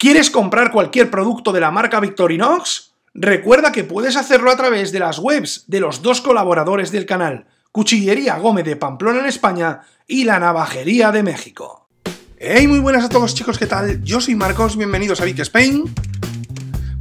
¿Quieres comprar cualquier producto de la marca Victorinox? Recuerda que puedes hacerlo a través de las webs de los dos colaboradores del canal, Cuchillería Gómez de Pamplona en España y La Navajería de México. Hey, muy buenas a todos chicos, ¿qué tal? Yo soy Marcos, bienvenidos a Vic Spain.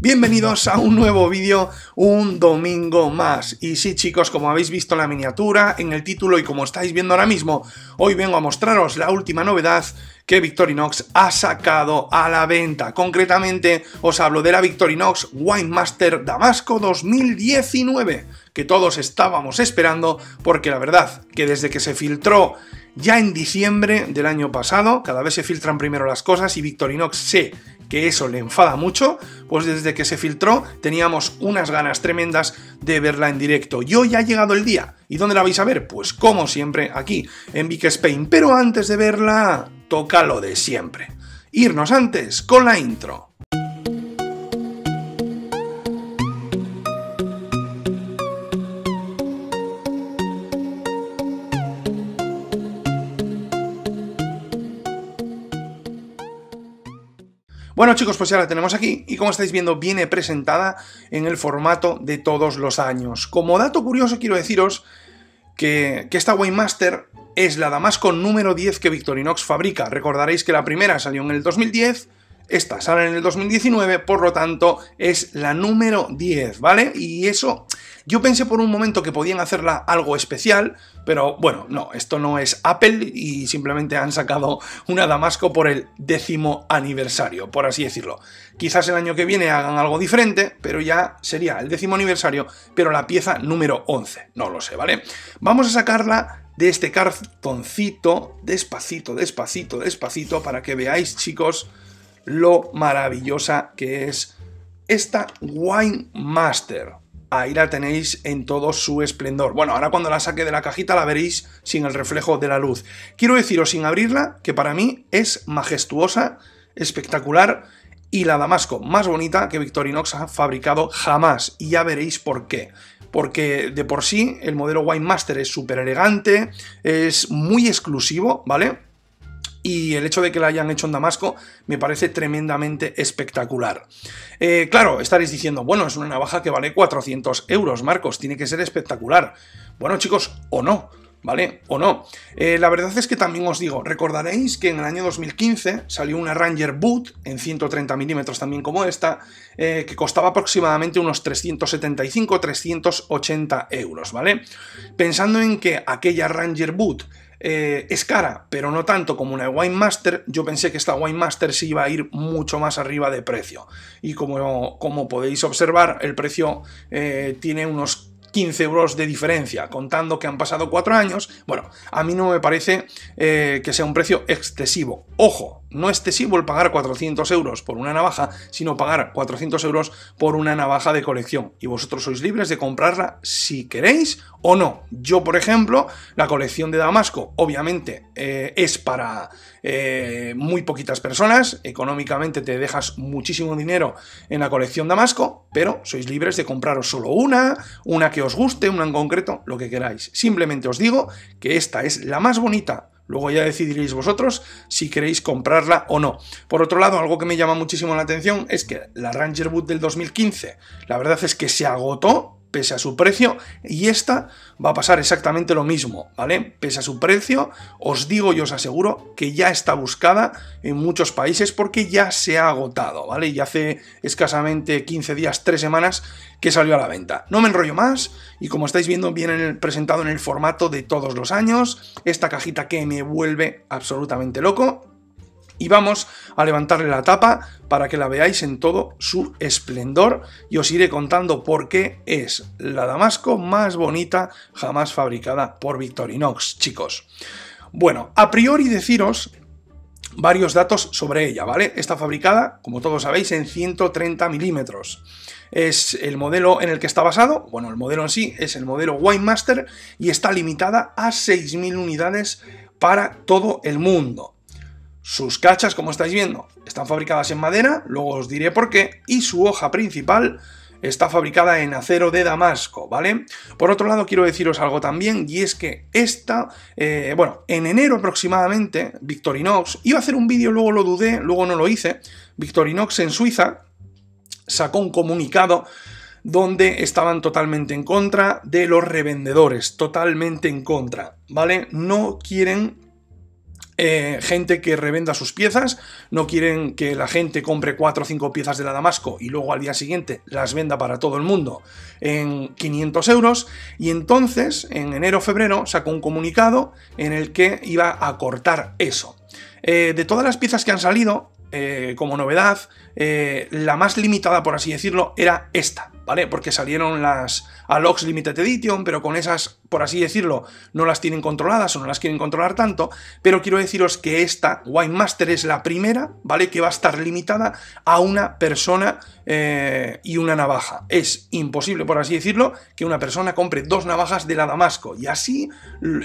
Bienvenidos a un nuevo vídeo, un domingo más. Y sí chicos, como habéis visto en la miniatura, en el título y como estáis viendo ahora mismo, hoy vengo a mostraros la última novedad que Victorinox ha sacado a la venta. Concretamente os hablo de la Victorinox Master Damasco 2019, que todos estábamos esperando porque la verdad que desde que se filtró ya en diciembre del año pasado, cada vez se filtran primero las cosas y Victorinox se que eso le enfada mucho, pues desde que se filtró teníamos unas ganas tremendas de verla en directo. Yo ya ha llegado el día. ¿Y dónde la vais a ver? Pues como siempre, aquí, en Big Spain. Pero antes de verla, toca lo de siempre. Irnos antes con la intro. Bueno chicos, pues ya la tenemos aquí y como estáis viendo viene presentada en el formato de todos los años. Como dato curioso quiero deciros que, que esta Waymaster es la Damasco número 10 que Victorinox fabrica. Recordaréis que la primera salió en el 2010, esta sale en el 2019, por lo tanto es la número 10, ¿vale? Y eso yo pensé por un momento que podían hacerla algo especial, pero bueno, no, esto no es Apple y simplemente han sacado una Damasco por el décimo aniversario, por así decirlo. Quizás el año que viene hagan algo diferente, pero ya sería el décimo aniversario, pero la pieza número 11, no lo sé, ¿vale? Vamos a sacarla de este cartoncito, despacito, despacito, despacito, para que veáis, chicos, lo maravillosa que es esta Wine Master ahí la tenéis en todo su esplendor. Bueno, ahora cuando la saque de la cajita la veréis sin el reflejo de la luz. Quiero deciros sin abrirla que para mí es majestuosa, espectacular y la Damasco más bonita que Victorinox ha fabricado jamás y ya veréis por qué. Porque de por sí el modelo Wine Master es súper elegante, es muy exclusivo, ¿vale? y el hecho de que la hayan hecho en Damasco me parece tremendamente espectacular. Eh, claro, estaréis diciendo, bueno, es una navaja que vale 400 euros, Marcos, tiene que ser espectacular. Bueno, chicos, o no. ¿Vale? ¿O no? Eh, la verdad es que también os digo, recordaréis que en el año 2015 salió una Ranger Boot en 130 milímetros también como esta, eh, que costaba aproximadamente unos 375-380 euros, ¿vale? Pensando en que aquella Ranger Boot eh, es cara, pero no tanto como una Wine Master. Yo pensé que esta Wine Master sí iba a ir mucho más arriba de precio. Y como, como podéis observar, el precio eh, tiene unos 15 euros de diferencia, contando que han pasado 4 años. Bueno, a mí no me parece eh, que sea un precio excesivo. Ojo, no es el este pagar 400 euros por una navaja, sino pagar 400 euros por una navaja de colección. Y vosotros sois libres de comprarla si queréis o no. Yo, por ejemplo, la colección de Damasco, obviamente, eh, es para eh, muy poquitas personas. Económicamente te dejas muchísimo dinero en la colección Damasco, pero sois libres de compraros solo una, una que os guste, una en concreto, lo que queráis. Simplemente os digo que esta es la más bonita Luego ya decidiréis vosotros si queréis comprarla o no. Por otro lado, algo que me llama muchísimo la atención es que la Ranger Boot del 2015, la verdad es que se agotó pese a su precio, y esta va a pasar exactamente lo mismo, ¿vale? Pese a su precio, os digo y os aseguro que ya está buscada en muchos países porque ya se ha agotado, ¿vale? Y hace escasamente 15 días, 3 semanas que salió a la venta. No me enrollo más, y como estáis viendo, viene presentado en el formato de todos los años, esta cajita que me vuelve absolutamente loco, y vamos a levantarle la tapa para que la veáis en todo su esplendor y os iré contando por qué es la Damasco más bonita jamás fabricada por Victorinox, chicos. Bueno, a priori deciros varios datos sobre ella, ¿vale? Está fabricada, como todos sabéis, en 130 milímetros. Es el modelo en el que está basado, bueno, el modelo en sí es el modelo Winemaster y está limitada a 6.000 unidades para todo el mundo. Sus cachas, como estáis viendo, están fabricadas en madera, luego os diré por qué, y su hoja principal está fabricada en acero de Damasco, ¿vale? Por otro lado, quiero deciros algo también, y es que esta, eh, bueno, en enero aproximadamente, Victorinox, iba a hacer un vídeo, luego lo dudé, luego no lo hice, Victorinox en Suiza sacó un comunicado donde estaban totalmente en contra de los revendedores, totalmente en contra, ¿vale? No quieren eh, gente que revenda sus piezas, no quieren que la gente compre 4 o 5 piezas de la Damasco y luego al día siguiente las venda para todo el mundo en 500 euros. Y entonces, en enero o febrero, sacó un comunicado en el que iba a cortar eso. Eh, de todas las piezas que han salido, eh, como novedad, la más limitada, por así decirlo, era esta, ¿vale? Porque salieron las Alox Limited Edition, pero con esas, por así decirlo, no las tienen controladas o no las quieren controlar tanto, pero quiero deciros que esta Wine Master es la primera, ¿vale? Que va a estar limitada a una persona eh, y una navaja. Es imposible, por así decirlo, que una persona compre dos navajas de la Damasco y así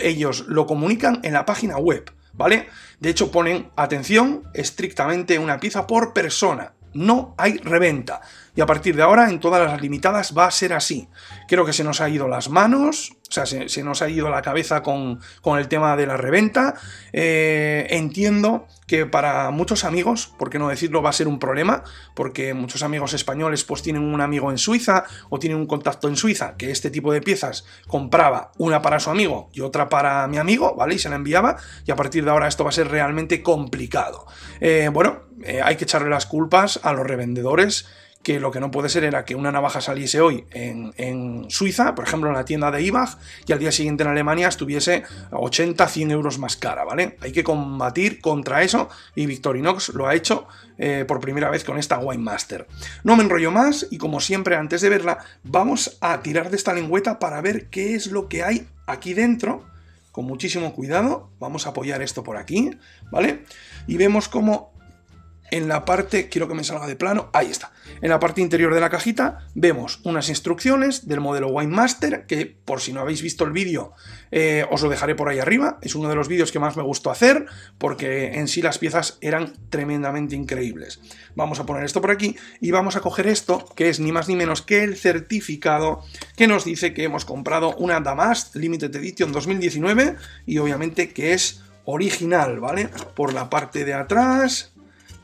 ellos lo comunican en la página web. ¿Vale? De hecho, ponen atención estrictamente una pieza por persona, no hay reventa. Y a partir de ahora en todas las limitadas va a ser así. Creo que se nos ha ido las manos, sea, se, nos ha ido la cabeza con, el tema de la reventa. Eh, entiendo que para muchos amigos, por qué no decirlo, va a ser un problema, porque muchos amigos españoles pues tienen un amigo en Suiza o tienen un contacto en Suiza que este tipo de piezas compraba una para su amigo y otra para mi amigo, ¿vale? Y se la enviaba y a partir de ahora esto va a ser realmente complicado. Eh, bueno, eh, hay que echarle las culpas a los revendedores que lo que no puede ser era que una navaja saliese hoy en, Suiza, por ejemplo en la tienda de IBAG, y al día siguiente en Alemania estuviese 80, 100 euros más cara, ¿vale? Hay que combatir contra eso y Victorinox lo ha hecho eh, por primera vez con esta Wine Master. No me enrollo más y como siempre antes de verla, vamos a tirar de esta lengüeta para ver qué es lo que hay aquí dentro con muchísimo cuidado, vamos a apoyar esto por aquí, ¿vale? Y vemos cómo en la parte, quiero que me salga de plano, ahí está. En la parte interior de la cajita vemos unas instrucciones del modelo WineMaster, que por si no habéis visto el vídeo, eh, os lo dejaré por ahí arriba. Es uno de los vídeos que más me gustó hacer, porque en sí las piezas eran tremendamente increíbles. Vamos a poner esto por aquí y vamos a coger esto, que es ni más ni menos que el certificado que nos dice que hemos comprado una Damast Limited Edition 2019 y obviamente que es original, ¿vale? Por la parte de atrás,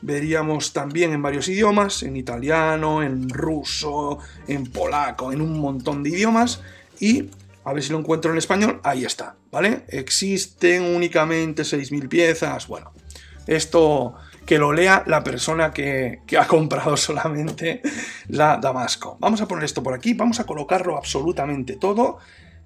veríamos también en varios idiomas, en italiano, en ruso, en polaco, en un montón de idiomas y a ver si lo encuentro en español, ahí está, ¿vale? Existen únicamente 6.000 piezas, bueno, esto que lo lea la persona que, que, ha comprado solamente la Damasco. Vamos a poner esto por aquí, vamos a colocarlo absolutamente todo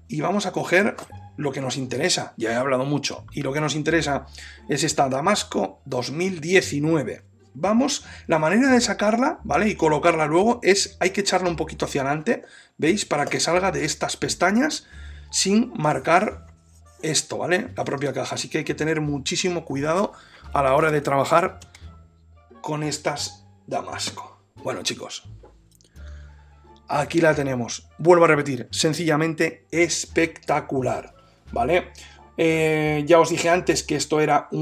y vamos a coger lo que nos interesa, ya he hablado mucho, y lo que nos interesa es esta Damasco 2019. Vamos, la manera de sacarla, ¿vale? Y colocarla luego es, hay que echarla un poquito hacia adelante, ¿veis? Para que salga de estas pestañas sin marcar esto, ¿vale? La propia caja. Así que hay que tener muchísimo cuidado a la hora de trabajar con estas Damasco. Bueno, chicos, aquí la tenemos. Vuelvo a repetir, sencillamente espectacular. ¿vale? Eh, ya os dije antes que esto era el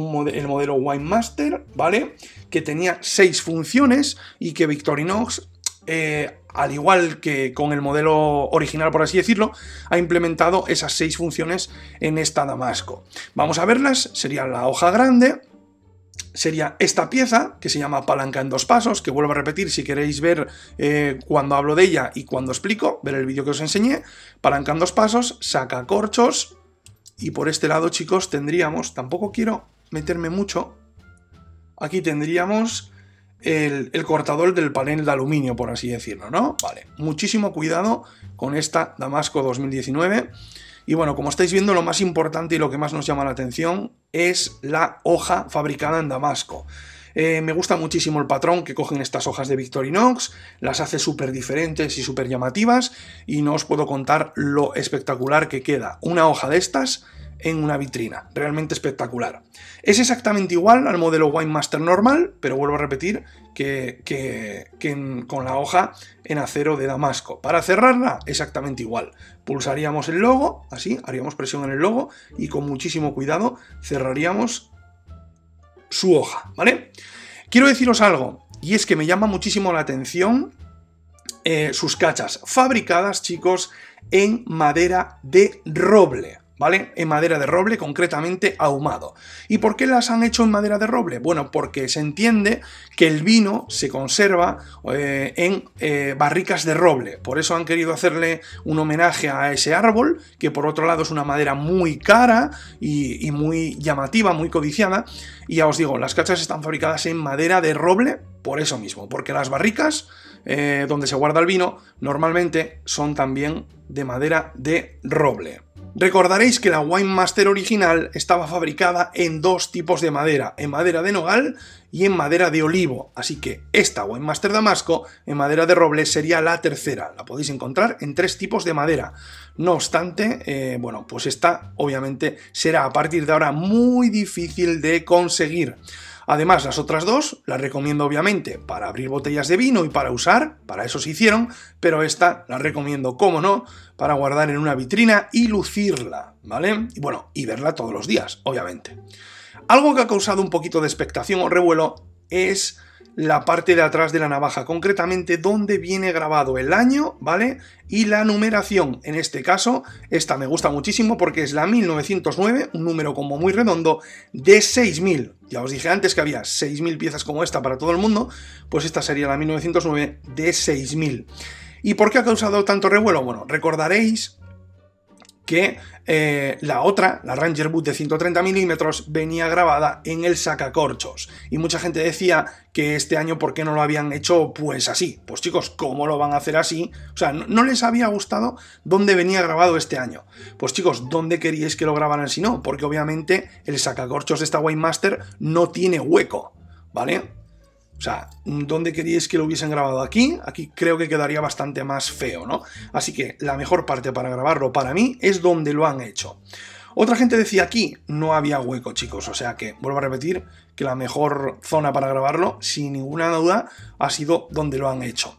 modelo Master ¿vale? Que tenía seis funciones y que Victorinox, eh, al igual que con el modelo original, por así decirlo, ha implementado esas seis funciones en esta Damasco. Vamos a verlas, sería la hoja grande, sería esta pieza que se llama palanca en dos pasos, que vuelvo a repetir si queréis ver eh, cuando hablo de ella y cuando explico, ver el vídeo que os enseñé, palanca en dos pasos, saca corchos, y por este lado, chicos, tendríamos, tampoco quiero meterme mucho, aquí tendríamos el, cortador del panel de aluminio, por así decirlo, ¿no? Vale, muchísimo cuidado con esta Damasco 2019. Y bueno, como estáis viendo, lo más importante y lo que más nos llama la atención es la hoja fabricada en Damasco. Eh, me gusta muchísimo el patrón que cogen estas hojas de Victorinox, las hace súper diferentes y súper llamativas y no os puedo contar lo espectacular que queda una hoja de estas en una vitrina, realmente espectacular. Es exactamente igual al modelo Master normal, pero vuelvo a repetir que, con la hoja en acero de Damasco. Para cerrarla, exactamente igual. Pulsaríamos el logo, así, haríamos presión en el logo y con muchísimo cuidado cerraríamos su hoja, ¿vale? Quiero deciros algo, y es que me llama muchísimo la atención eh, sus cachas, fabricadas, chicos, en madera de roble. ¿vale? En madera de roble, concretamente ahumado. ¿Y por qué las han hecho en madera de roble? Bueno, porque se entiende que el vino se conserva eh, en eh, barricas de roble. Por eso han querido hacerle un homenaje a ese árbol, que por otro lado es una madera muy cara y, muy llamativa, muy codiciada. Y ya os digo, las cachas están fabricadas en madera de roble por eso mismo, porque las barricas eh, donde se guarda el vino normalmente son también de madera de roble. Recordaréis que la Wine Master original estaba fabricada en dos tipos de madera, en madera de nogal y en madera de olivo, así que esta Master Damasco en madera de roble sería la tercera, la podéis encontrar en tres tipos de madera. No obstante, eh, bueno, pues esta obviamente será a partir de ahora muy difícil de conseguir. Además, las otras dos las recomiendo obviamente para abrir botellas de vino y para usar, para eso se hicieron, pero esta la recomiendo, como no, para guardar en una vitrina y lucirla, ¿vale? Y bueno, y verla todos los días, obviamente. Algo que ha causado un poquito de expectación o revuelo es la parte de atrás de la navaja, concretamente dónde viene grabado el año, ¿vale? Y la numeración, en este caso, esta me gusta muchísimo porque es la 1909, un número como muy redondo, de 6000. Ya os dije antes que había 6000 piezas como esta para todo el mundo, pues esta sería la 1909 de 6000. ¿Y por qué ha causado tanto revuelo? Bueno, recordaréis que eh, la otra, la Ranger Boot de 130 milímetros, venía grabada en el sacacorchos. Y mucha gente decía que este año, ¿por qué no lo habían hecho pues así? Pues chicos, ¿cómo lo van a hacer así? O sea, no, les había gustado dónde venía grabado este año. Pues chicos, ¿dónde queríais que lo grabaran si no? Porque obviamente el sacacorchos de esta Master no tiene hueco, ¿vale? O sea, ¿dónde queríais que lo hubiesen grabado? Aquí, aquí creo que quedaría bastante más feo, ¿no? Así que la mejor parte para grabarlo para mí es donde lo han hecho. Otra gente decía aquí no había hueco, chicos. O sea que, vuelvo a repetir, que la mejor zona para grabarlo, sin ninguna duda, ha sido donde lo han hecho.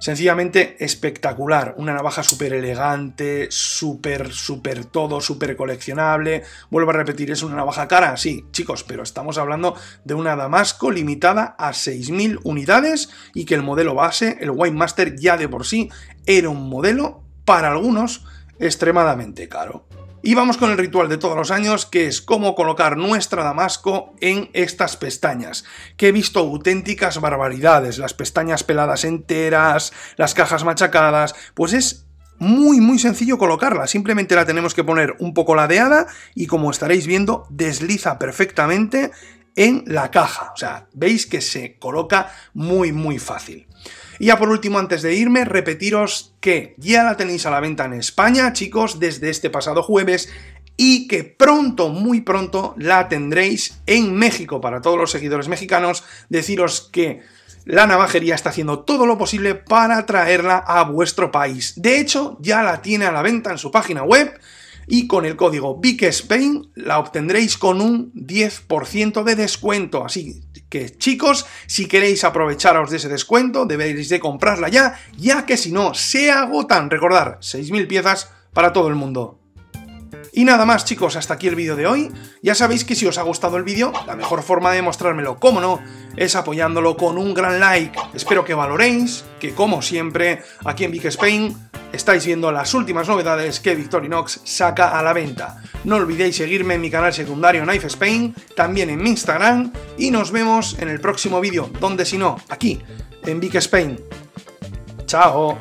Sencillamente espectacular, una navaja súper elegante, súper, súper todo, súper coleccionable. Vuelvo a repetir, es una navaja cara, sí, chicos, pero estamos hablando de una Damasco limitada a 6.000 unidades y que el modelo base, el Wine Master, ya de por sí era un modelo para algunos extremadamente caro. Y vamos con el ritual de todos los años, que es cómo colocar nuestra Damasco en estas pestañas, que he visto auténticas barbaridades, las pestañas peladas enteras, las cajas machacadas, pues es muy muy sencillo colocarla, simplemente la tenemos que poner un poco ladeada y como estaréis viendo desliza perfectamente en la caja, o sea, veis que se coloca muy muy fácil. Y ya por último, antes de irme, repetiros que ya la tenéis a la venta en España, chicos, desde este pasado jueves y que pronto, muy pronto, la tendréis en México. Para todos los seguidores mexicanos, deciros que la navajería está haciendo todo lo posible para traerla a vuestro país. De hecho, ya la tiene a la venta en su página web y con el código BIKESPAIN la obtendréis con un 10% de descuento. Así que chicos, si queréis aprovecharos de ese descuento, debéis de comprarla ya, ya que si no, se agotan. Recordar, 6.000 piezas para todo el mundo. Y nada más chicos, hasta aquí el vídeo de hoy. Ya sabéis que si os ha gustado el vídeo, la mejor forma de mostrármelo, como no, es apoyándolo con un gran like. Espero que valoréis, que como siempre, aquí en Big Spain estáis viendo las últimas novedades que Victorinox saca a la venta. No olvidéis seguirme en mi canal secundario Knife Spain, también en mi Instagram, y nos vemos en el próximo vídeo, donde si no, aquí, en Big Spain. ¡Chao!